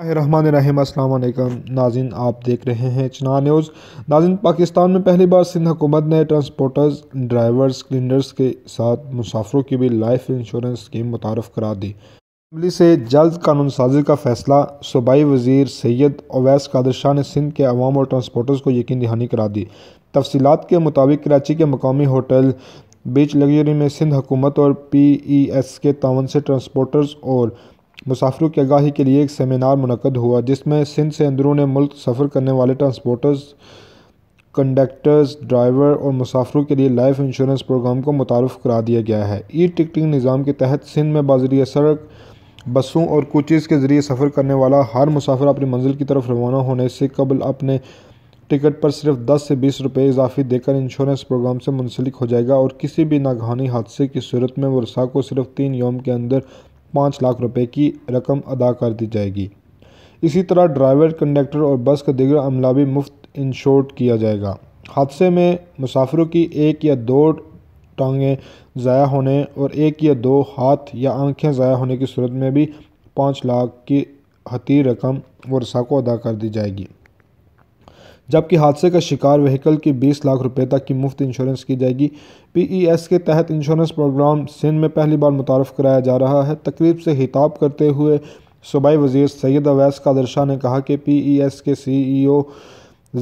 वालेकुम नाजिन आप देख रहे हैं चना न्यूज़ नाजिन पाकिस्तान में पहली बार सिंध हुकूमत ने ट्रांसपोर्टर्स ड्राइवर्स क्लिनर्स के साथ मुसाफरों की भी लाइफ इंश्योरेंस स्कीम मुतारफ़ करा दी असम्बली से जल्द कानून साजी का फैसला सूबाई वजीर सैयद अवैस कादर शाह ने सिंध के अवाम और ट्रांसपोर्टर्स को यकीन दहानी करा दी तफसीत के मुताबिक कराची के मकामी होटल बीच लग्जरी में सिंध हुकूमत और पी ई एस के तावन से ट्रांसपोर्टर्स और मुसाफरों की आगाही के लिए एक सेमिनार मनकद हुआ जिसमें सिंध से अंदरून मुल्क सफ़र करने वाले ट्रांसपोर्टर्स कंडक्टर्स ड्राइवर और मुसाफरों के लिए लाइफ इंश्योरेंस प्रोग्राम को मुतारफ़ करा दिया गया है ई टिकटिंग निज़ाम के तहत सिंध में बाजरिया सड़क बसों और कोचेज़ के ज़रिए सफ़र करने वाला हर मुसाफिर अपनी मंजिल की तरफ रवाना होने से कबल अपने टिकट पर सिर्फ 10 से 20 रुपए इजाफी देकर इंश्योरेंस प्रोग्राम से मुंसलिक हो जाएगा और किसी भी नागहानी हादसे की सूरत में वर्षा को सिर्फ तीन योम के अंदर पाँच लाख रुपए की रकम अदा कर दी जाएगी इसी तरह ड्राइवर कंडक्टर और बस का दिग्गर अमला भी मुफ्त इंशोर्ड किया जाएगा हादसे में मुसाफिरों की एक या दो टांगें ज़ाया होने और एक या दो हाथ या आंखें ज़ाया होने की सूरत में भी पाँच लाख की हती रकम वर्षा को अदा कर दी जाएगी जबकि हादसे का शिकार व्हीकल की बीस लाख रुपये तक की मुफ्त इंश्योरेंस की जाएगी पीईएस के तहत इंश्योरेंस प्रोग्राम सिंध में पहली बार मुतारफ़ कराया जा रहा है तकरीब से खिताब करते हुए सूबाई वजीर सैयद अवैस कादर शाह ने कहा कि एस के सी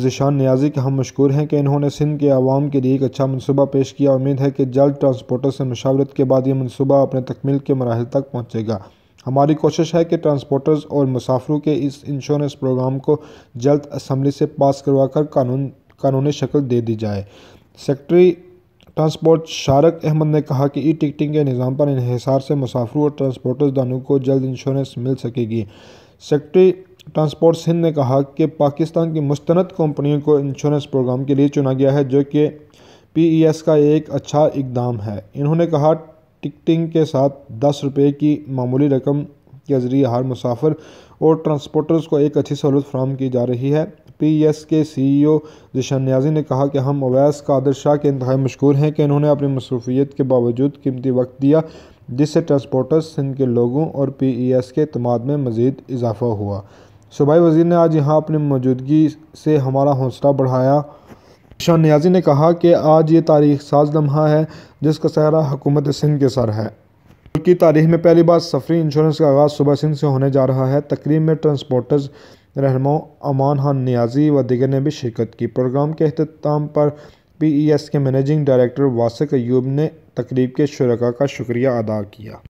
जिशान न्याजी के हम मशहूर हैं कि इन्होंने सिंध के आवाम के लिए एक अच्छा मनसूबा पेश किया उम्मीद है कि जल्द ट्रांसपोर्टर से मशावरत के बाद ये मनसूबा अपने तकमील के मरहल तक पहुँचेगा हमारी कोशिश है कि ट्रांसपोर्टर्स और मुसाफरों के इस इंश्योरेंस प्रोग्राम को जल्द असम्बली से पास करवा कर कानून कानूनी शक्ल दे दी जाए सेक्रटरी ट्रांसपोर्ट शारक अहमद ने कहा कि ई टिकटिंग के निज़ाम पर इहिसार से मुसाफरों और ट्रांसपोर्टर्स दानों को जल्द इंश्योरेंस मिल सकेगी सेक्रटरी ट्रांसपोर्ट सिंह ने कहा कि पाकिस्तान की मुस्ंद कंपनियों को इंश्योरेंस प्रोग्राम के लिए चुना गया है जो कि पीईएस e का एक अच्छा इकदाम है इन्होंने कहा टिकटिंग के साथ दस रुपये की मामूली रकम के ज़रिए हर मुसाफिर और ट्रांसपोर्टर्स को एक अच्छी सहूलत फ्राहम की जा रही है पी एस के सी ई ओ जशन न्याजी ने कहा कि हम अवैस कादर शाह के इंतहा मशहूर हैं कि इन्होंने अपनी मसरूफियत के बावजूद कीमती वक्त दिया जिससे ट्रांसपोर्टर्स सिंध के लोगों और पी ई एस के अतमाद में मज़ीद इजाफा हुआ सूबाई वजीर ने आज यहाँ अपनी मौजूदगी से हमारा हौसला बढ़ाया शाह न्याजी ने कहा कि आज ये तारीख साज लम्हा है जिसका सहरा हुकूमत सिंध के सर है की तारीख में पहली बार सफरी इंश्योरेंस का आगाज़ सुबह सिंध से होने जा रहा है तकरीब में ट्रांसपोर्टर्स रहनुमा अमान खान न्याजी व दिगर ने भी शिरकत की प्रोग्राम के अहतमाम पर पी ई एस के मैनेजिंग डायरेक्टर वासिक अयूब ने तकरीब के शुरा का शुक्रिया अदा किया